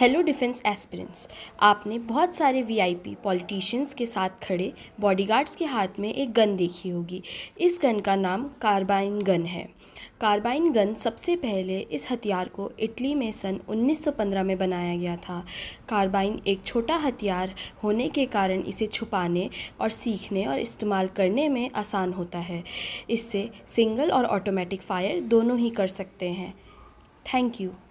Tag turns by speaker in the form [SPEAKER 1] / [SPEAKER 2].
[SPEAKER 1] hello defence aspirants आपने बहुत सारे वीआईपी पॉलिटिशियंस के साथ खड़े बॉडीगार्ड्स के हाथ में एक गन देखी होगी इस गन का नाम कार्बाइन गन है कार्बाइन गन सबसे पहले इस हथियार को इटली में सन 1915 में बनाया गया था कार्बाइन एक छोटा हथियार होने के कारण इसे छुपाने और सीखने और इस्तेमाल करने में आसान होता है इससे सिंगल और ऑटोमेटिक फायर दोनों ही कर सकते हैं थैंक यू